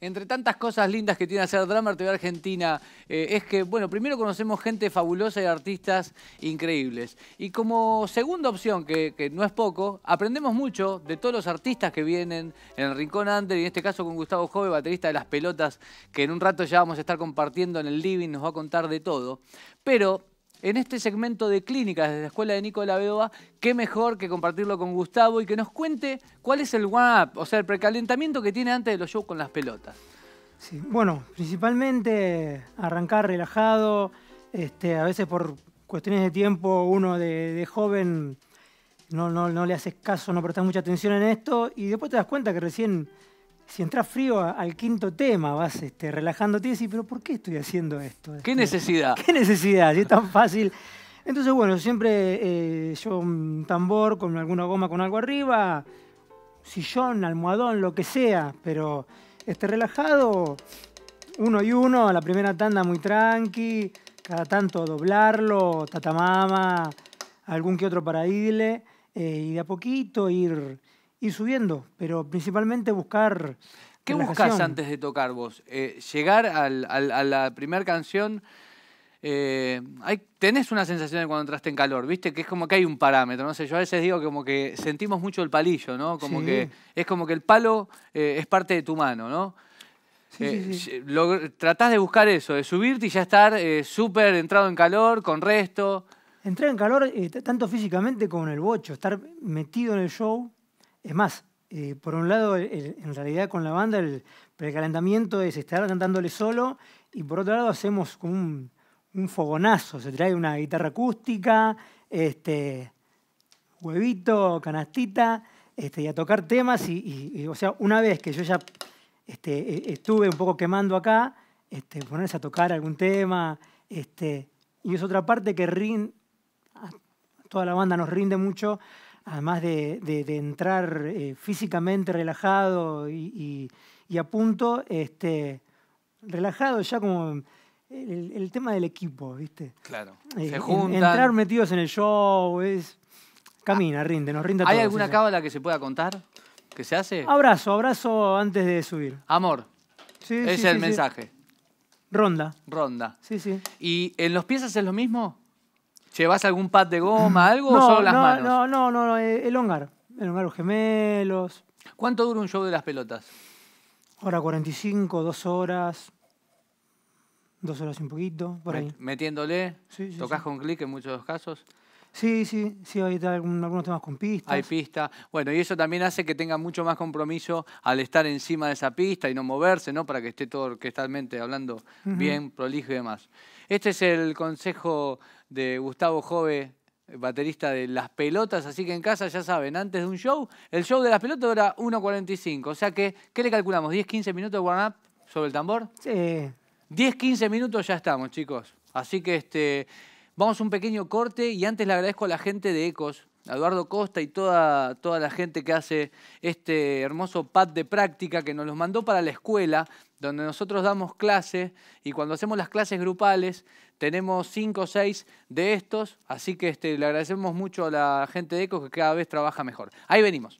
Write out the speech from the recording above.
entre tantas cosas lindas que tiene hacer drama TV Argentina, eh, es que, bueno, primero conocemos gente fabulosa y artistas increíbles. Y como segunda opción, que, no es poco, aprendemos mucho de todos los artistas que vienen en el Rincón Ander, y en este caso con Gustavo Jove, baterista de Las Pelotas, que en un rato ya vamos a estar compartiendo en el living, nos va a contar de todo. Pero en este segmento de clínicas desde la Escuela de Nico de qué mejor que compartirlo con Gustavo y que nos cuente cuál es el warm-up, o sea, el precalentamiento que tiene antes de los shows con las pelotas. Sí, bueno, principalmente arrancar relajado, este, a veces por cuestiones de tiempo uno de, joven no, no, no le haces caso, no prestas mucha atención en esto y después te das cuenta que recién si entras frío al quinto tema, vas este, relajándote y decís, pero ¿por qué estoy haciendo esto? ¿Qué este, necesidad? ¿Qué necesidad? Si es tan fácil. Entonces, bueno, siempre eh, yo un tambor con alguna goma con algo arriba, sillón, almohadón, lo que sea, pero este, relajado, uno y uno, a la primera tanda muy tranqui, cada tanto doblarlo, tatamama, algún que otro para irle, eh, y de a poquito ir ir subiendo, pero principalmente buscar... ¿Qué buscas antes de tocar vos? Eh, ¿Llegar a la primera canción? Eh, hay, tenés una sensación de cuando entraste en calor, ¿viste? Que es como que hay un parámetro, no sé, yo a veces digo como que sentimos mucho el palillo, ¿no? Como que es como que el palo eh, es parte de tu mano, ¿no? Sí, tratás de buscar eso, de subirte y ya estar súper entrado en calor, con resto. Entrar en calor tanto físicamente como en el bocho, estar metido en el show, es más, eh, por un lado, en realidad con la banda el precalentamiento es estar cantándole solo y por otro lado hacemos como un, fogonazo, se trae una guitarra acústica, este, huevito, canastita, este, y a tocar temas. Y, o sea, una vez que yo ya este, e, estuve un poco quemando acá, este, ponerse a tocar algún tema, y es otra parte que toda la banda nos rinde mucho además de, de, entrar eh, físicamente relajado y, a punto, este, relajado ya como eh, el, tema del equipo, ¿viste? Claro. Eh, se juntan. Entrar metidos en el show, es... Camina, rinde, nos rinde. ¿Hay alguna cábala que se pueda contar? ¿Que se hace? Abrazo, abrazo antes de subir. Amor. Sí, es el mensaje. Ronda. Ronda. Sí, sí. ¿Y en los pies es lo mismo? ¿Llevas algún pad de goma, mm. algo no, o solo las manos? No, no, no, eh, el hongar. El hongar los gemelos. ¿Cuánto dura un show de las pelotas? Hora 45, dos horas. Dos horas y un poquito, por ahí. Metiéndole, tocas con clic en muchos casos. Sí, sí, sí, hay algunos temas con pistas. Hay pista. Bueno, y eso también hace que tenga mucho más compromiso al estar encima de esa pista y no moverse, ¿no? Para que esté todo orquestalmente hablando bien, prolijo y demás. Este es el consejo de Gustavo Jove, baterista de Las Pelotas, así que en casa ya saben, antes de un show, el show de Las Pelotas era 1.45, o sea que, ¿qué le calculamos? ¿10, 15 minutos de warm-up sobre el tambor? Sí. 10, 15 minutos ya estamos, chicos. Así que este... Vamos a un pequeño corte y antes le agradezco a la gente de Ecos, a Eduardo Costa y toda, toda la gente que hace este hermoso pad de práctica que nos los mandó para la escuela, donde nosotros damos clases y cuando hacemos las clases grupales tenemos cinco o seis de estos, así que este, le agradecemos mucho a la gente de Ecos que cada vez trabaja mejor. Ahí venimos.